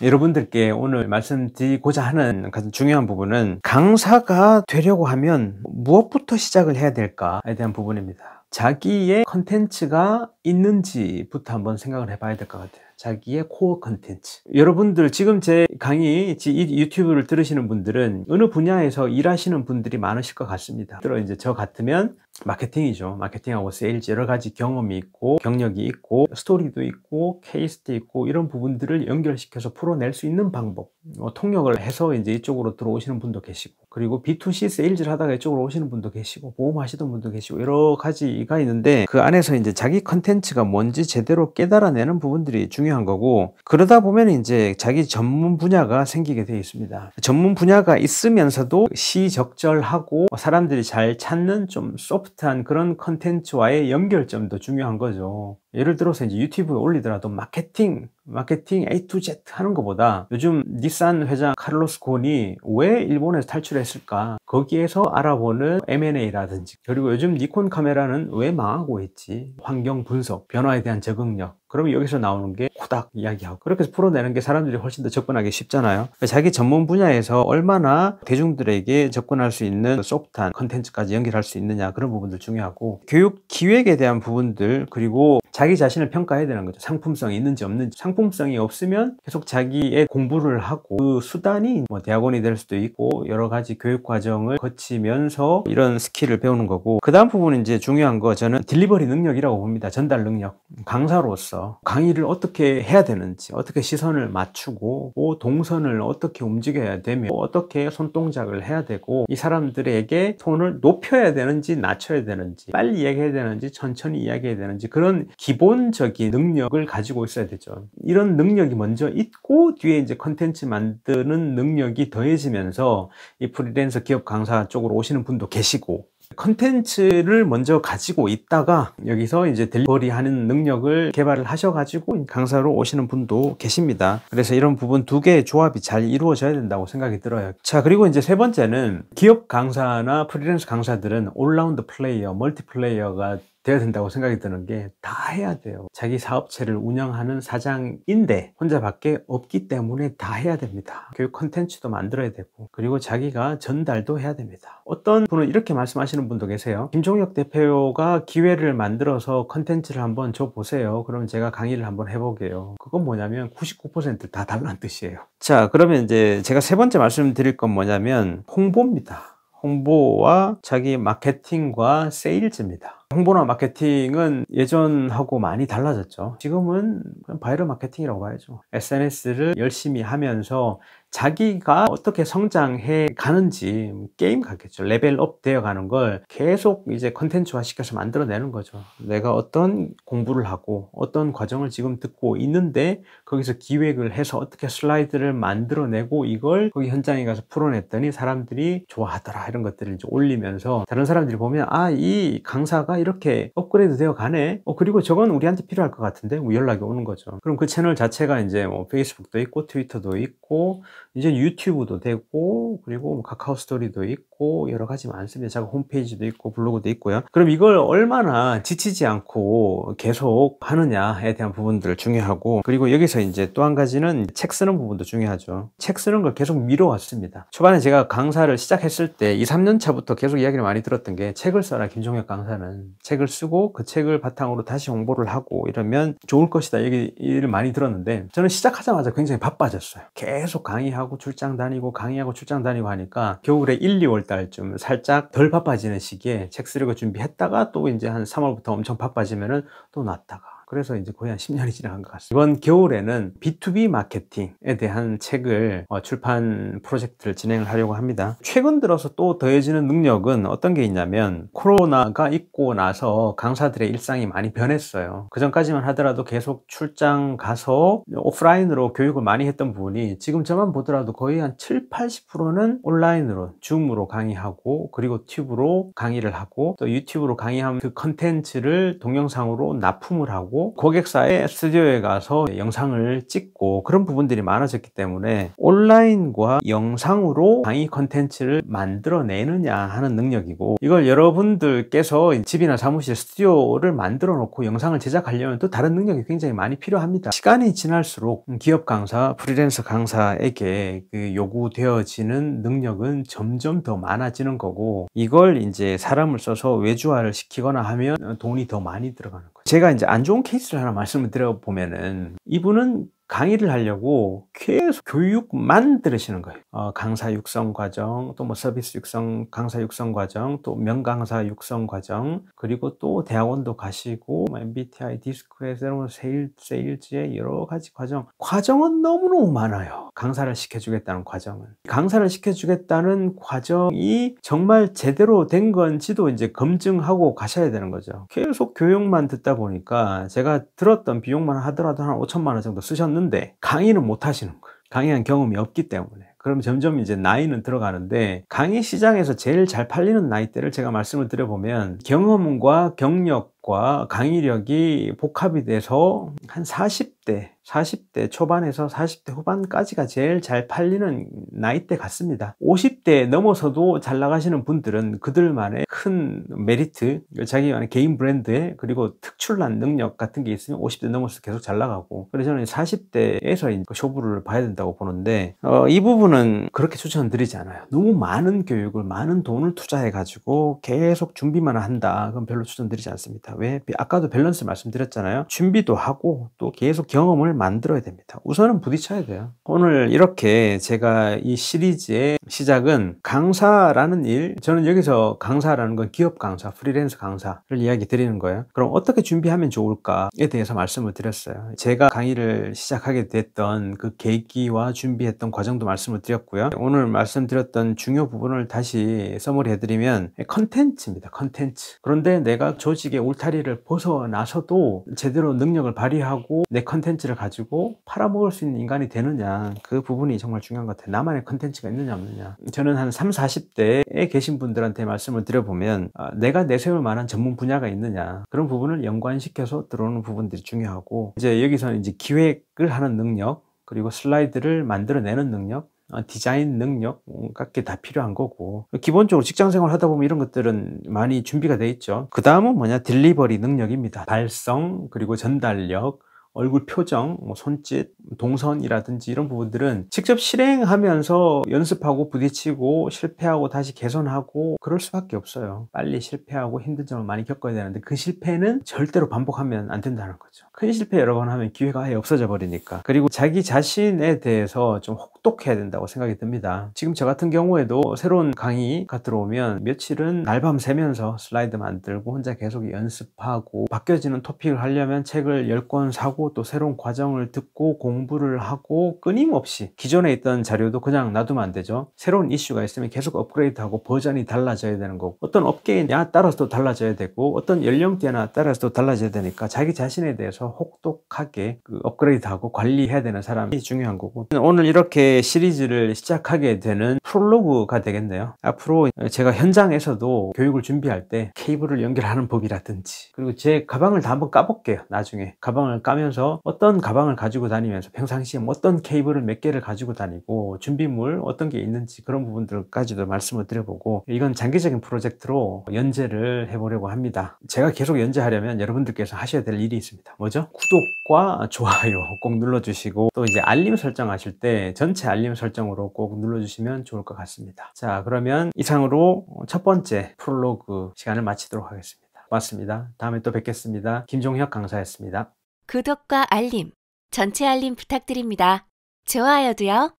여러분들께 오늘 말씀드리고자 하는 가장 중요한 부분은 강사가 되려고 하면 무엇부터 시작을 해야 될까에 대한 부분입니다. 자기의 컨텐츠가 있는지부터 한번 생각을 해봐야 될 것 같아요. 자기의 코어 컨텐츠. 여러분들 지금 제 강의 이 유튜브를 들으시는 분들은 어느 분야에서 일하시는 분들이 많으실 것 같습니다. 들어 이제 저 같으면 마케팅이죠. 마케팅하고 세일즈 여러 가지 경험이 있고 경력이 있고 스토리도 있고 케이스도 있고 이런 부분들을 연결시켜서 풀어낼 수 있는 방법 뭐 통역을 해서 이제 이쪽으로 들어오시는 분도 계시고 그리고 B2C 세일즈를 하다가 이쪽으로 오시는 분도 계시고 보험 하시던 분도 계시고 여러 가지가 있는데 그 안에서 이제 자기 컨텐츠가 뭔지 제대로 깨달아내는 부분들이 중요 중요한 거고 그러다 보면 이제 자기 전문 분야가 생기게 되어 있습니다. 전문 분야가 있으면서도 시적절하고 사람들이 잘 찾는 좀 소프트한 그런 컨텐츠와의 연결점도 중요한 거죠. 예를 들어서 이제 유튜브에 올리더라도 마케팅, 마케팅 A to Z 하는 것보다 요즘 닛산 회장 카를로스 곤이 왜 일본에서 탈출했을까? 거기에서 알아보는 M&A라든지 그리고 요즘 니콘 카메라는 왜 망하고 있지? 환경 분석, 변화에 대한 적응력 그러면 여기서 나오는 게 코닥 이야기하고 그렇게 해서 풀어내는 게 사람들이 훨씬 더 접근하기 쉽잖아요 자기 전문 분야에서 얼마나 대중들에게 접근할 수 있는 소프트한 컨텐츠까지 연결할 수 있느냐 그런 부분도 중요하고 교육 기획에 대한 부분들 그리고 자기 자기 자신을 평가해야 되는 거죠. 상품성이 있는지 없는지. 상품성이 없으면 계속 자기의 공부를 하고 그 수단이 뭐 대학원이 될 수도 있고 여러 가지 교육 과정을 거치면서 이런 스킬을 배우는 거고 그 다음 부분은 이제 중요한 거 저는 딜리버리 능력이라고 봅니다. 전달 능력. 강사로서 강의를 어떻게 해야 되는지 어떻게 시선을 맞추고 뭐 동선을 어떻게 움직여야 되며 어떻게 손동작을 해야 되고 이 사람들에게 톤을 높여야 되는지 낮춰야 되는지 빨리 얘기해야 되는지 천천히 이야기해야 되는지 그런 기 기본적인 능력을 가지고 있어야 되죠. 이런 능력이 먼저 있고 뒤에 이제 컨텐츠 만드는 능력이 더해지면서 이 프리랜서 기업 강사 쪽으로 오시는 분도 계시고 컨텐츠를 먼저 가지고 있다가 여기서 이제 딜리버리 하는 능력을 개발을 하셔가지고 강사로 오시는 분도 계십니다. 그래서 이런 부분 두 개의 조합이 잘 이루어져야 된다고 생각이 들어요. 자, 그리고 이제 세 번째는 기업 강사나 프리랜서 강사들은 올라운드 플레이어, 멀티플레이어가 돼야 된다고 생각이 드는 게 다 해야 돼요. 자기 사업체를 운영하는 사장인데 혼자밖에 없기 때문에 다 해야 됩니다. 교육 컨텐츠도 만들어야 되고 그리고 자기가 전달도 해야 됩니다. 어떤 분은 이렇게 말씀하시는 분도 계세요. 김종혁 대표가 기회를 만들어서 컨텐츠를 한번 줘보세요. 그럼 제가 강의를 한번 해보게요. 그건 뭐냐면 99%다 답이란 뜻이에요. 자 그러면 이제 제가 세 번째 말씀드릴 건 뭐냐면 홍보입니다. 홍보와 자기 마케팅과 세일즈입니다. 홍보나 마케팅은 예전하고 많이 달라졌죠. 지금은 바이럴 마케팅이라고 봐야죠. SNS를 열심히 하면서 자기가 어떻게 성장해 가는지 게임 같겠죠. 레벨업 되어 가는 걸 계속 이제 컨텐츠화 시켜서 만들어내는 거죠. 내가 어떤 공부를 하고 어떤 과정을 지금 듣고 있는데 거기서 기획을 해서 어떻게 슬라이드를 만들어내고 이걸 거기 현장에 가서 풀어냈더니 사람들이 좋아하더라 이런 것들을 이제 올리면서 다른 사람들이 보면 아, 이 강사가 이렇게 업그레이드 되어 가네 어, 그리고 저건 우리한테 필요할 것 같은데 뭐 연락이 오는 거죠 그럼 그 채널 자체가 이제 뭐 페이스북도 있고 트위터도 있고 이제 유튜브도 되고 그리고 뭐 카카오 스토리도 있고 있고 여러 가지 많습니다. 제가 홈페이지도 있고 블로그도 있고요. 그럼 이걸 얼마나 지치지 않고 계속 하느냐에 대한 부분들 중요하고 그리고 여기서 이제 또 한 가지는 책 쓰는 부분도 중요하죠. 책 쓰는 걸 계속 미뤄왔습니다. 초반에 제가 강사를 시작했을 때 2, 3년 차부터 계속 이야기를 많이 들었던 게 책을 써라 김종혁 강사는 책을 쓰고 그 책을 바탕으로 다시 홍보를 하고 이러면 좋을 것이다 얘기를 많이 들었는데 저는 시작하자마자 굉장히 바빠졌어요. 계속 강의하고 출장 다니고 강의하고 출장 다니고 하니까 겨울에 1, 2월 달쯤 살짝 덜 바빠지는 시기에 책 쓰려고 준비했다가 또 이제 한 3월부터 엄청 바빠지면은 또 놨다가 그래서 이제 거의 한 10년이 지나간 것 같습니다. 이번 겨울에는 B2B 마케팅에 대한 책을 어, 출판 프로젝트를 진행을 하려고 합니다. 최근 들어서 또 더해지는 능력은 어떤 게 있냐면 코로나가 있고 나서 강사들의 일상이 많이 변했어요. 그전까지만 하더라도 계속 출장 가서 오프라인으로 교육을 많이 했던 부분이 지금 저만 보더라도 거의 한 7, 80%는 온라인으로 줌으로 강의하고 그리고 튜브로 강의를 하고 또 유튜브로 강의하면 그 컨텐츠를 동영상으로 납품을 하고 보고 고객사의 스튜디오에 가서 영상을 찍고 그런 부분들이 많아졌기 때문에 온라인과 영상으로 강의 컨텐츠를 만들어내느냐 하는 능력이고 이걸 여러분들께서 집이나 사무실 스튜디오를 만들어 놓고 영상을 제작하려면 또 다른 능력이 굉장히 많이 필요합니다. 시간이 지날수록 기업 강사, 프리랜서 강사에게 그 요구되어지는 능력은 점점 더 많아지는 거고 이걸 이제 사람을 써서 외주화를 시키거나 하면 돈이 더 많이 들어가는 거예요. 제가 이제 안 좋은 케이스를 하나 말씀을 드려보면은 이분은 강의를 하려고 계속 교육만 들으시는 거예요. 어, 강사 육성 과정, 또 뭐 서비스 육성, 강사 육성 과정, 또 명강사 육성 과정, 그리고 또 대학원도 가시고, 뭐 MBTI 디스크에 새로운 세일, 세일즈의 여러 가지 과정. 과정은 너무너무 많아요. 강사를 시켜주겠다는 과정은. 강사를 시켜주겠다는 과정이 정말 제대로 된 건지도 이제 검증하고 가셔야 되는 거죠. 계속 교육만 듣다 보니까 제가 들었던 비용만 하더라도 한 5천만 원 정도 쓰셨는데, 하는데 강의는 못 하시는 거예요. 강의한 경험이 없기 때문에. 그럼 점점 이제 나이는 들어가는데 강의 시장에서 제일 잘 팔리는 나이대를 제가 말씀을 드려보면 경험과 경력 과 강의력이 복합이 돼서 한 40대, 40대 초반에서 40대 후반까지가 제일 잘 팔리는 나이대 같습니다. 50대 넘어서도 잘 나가시는 분들은 그들만의 큰 메리트, 자기만의 개인 브랜드에 그리고 특출난 능력 같은 게 있으면 50대 넘어서 계속 잘 나가고 그래서 저는 40대에서 그 쇼부를 봐야 된다고 보는데 어, 이 부분은 그렇게 추천드리지 않아요. 너무 많은 교육을, 많은 돈을 투자해가지고 계속 준비만 한다. 그건 별로 추천드리지 않습니다. 됩니다. 왜? 아까도 밸런스 말씀드렸잖아요. 준비도 하고 또 계속 경험을 만들어야 됩니다. 우선은 부딪혀야 돼요. 오늘 이렇게 제가 이 시리즈의 시작은 강사라는 일, 저는 여기서 강사라는 건 기업 강사, 프리랜서 강사를 이야기 드리는 거예요. 그럼 어떻게 준비하면 좋을까에 대해서 말씀을 드렸어요. 제가 강의를 시작하게 됐던 그 계기와 준비했던 과정도 말씀을 드렸고요. 오늘 말씀드렸던 중요 부분을 다시 서머리해드리면 컨텐츠입니다. 컨텐츠. 그런데 내가 조직에 올 울타리를 벗어나서도 제대로 능력을 발휘하고 내 컨텐츠를 가지고 팔아먹을 수 있는 인간이 되느냐 그 부분이 정말 중요한 것 같아요 나만의 컨텐츠가 있느냐 없느냐 저는 한 3, 0 40대에 계신 분들한테 말씀을 드려보면 아, 내가 내세울 만한 전문 분야가 있느냐 그런 부분을 연관시켜서 들어오는 부분들이 중요하고 이제 여기서는 이제 기획을 하는 능력 그리고 슬라이드를 만들어내는 능력 어, 디자인 능력 같게 다 필요한 거고 기본적으로 직장생활 하다 보면 이런 것들은 많이 준비가 돼 있죠 그 다음은 뭐냐 딜리버리 능력입니다 발성 그리고 전달력 얼굴 표정, 뭐 손짓, 동선이라든지 이런 부분들은 직접 실행하면서 연습하고 부딪히고 실패하고 다시 개선하고 그럴 수밖에 없어요. 빨리 실패하고 힘든 점을 많이 겪어야 되는데 그 실패는 절대로 반복하면 안 된다는 거죠. 큰 실패 여러 번 하면 기회가 아예 없어져 버리니까. 그리고 자기 자신에 대해서 좀 똑똑해야 된다고 생각이 듭니다. 지금 저 같은 경우에도 새로운 강의가 들어오면 며칠은 날밤 새면서 슬라이드 만들고 혼자 계속 연습하고 바뀌어지는 토픽을 하려면 책을 10권 사고 또 새로운 과정을 듣고 공부를 하고 끊임없이 기존에 있던 자료도 그냥 놔두면 안 되죠. 새로운 이슈가 있으면 계속 업그레이드하고 버전이 달라져야 되는 거고 어떤 업계냐 따라서 도 달라져야 되고 어떤 연령대나 따라서 도 달라져야 되니까 자기 자신에 대해서 혹독하게 그 업그레이드하고 관리해야 되는 사람이 중요한 거고 오늘 이렇게 시리즈를 시작하게 되는 프롤로그가 되겠네요. 앞으로 제가 현장에서도 교육을 준비할 때 케이블을 연결하는 법이라든지 그리고 제 가방을 다 한번 까볼게요. 나중에 가방을 까면서 어떤 가방을 가지고 다니면서 평상시에 어떤 케이블을 몇 개를 가지고 다니고 준비물 어떤 게 있는지 그런 부분들까지도 말씀을 드려보고 이건 장기적인 프로젝트로 연재를 해보려고 합니다. 제가 계속 연재하려면 여러분들께서 하셔야 될 일이 있습니다. 뭐죠? 구독과 좋아요 꼭 눌러주시고 또 이제 알림 설정하실 때 전체 전체 알림 설정으로 꼭 눌러주시면 좋을 것 같습니다. 자 그러면 이상으로 어, 첫 번째 프롤로그 시간을 마치도록 하겠습니다. 고맙습니다 다음에 또 뵙겠습니다. 김종혁 강사였습니다. 구독과 알림, 전체 알림 부탁드립니다. 좋아요도요.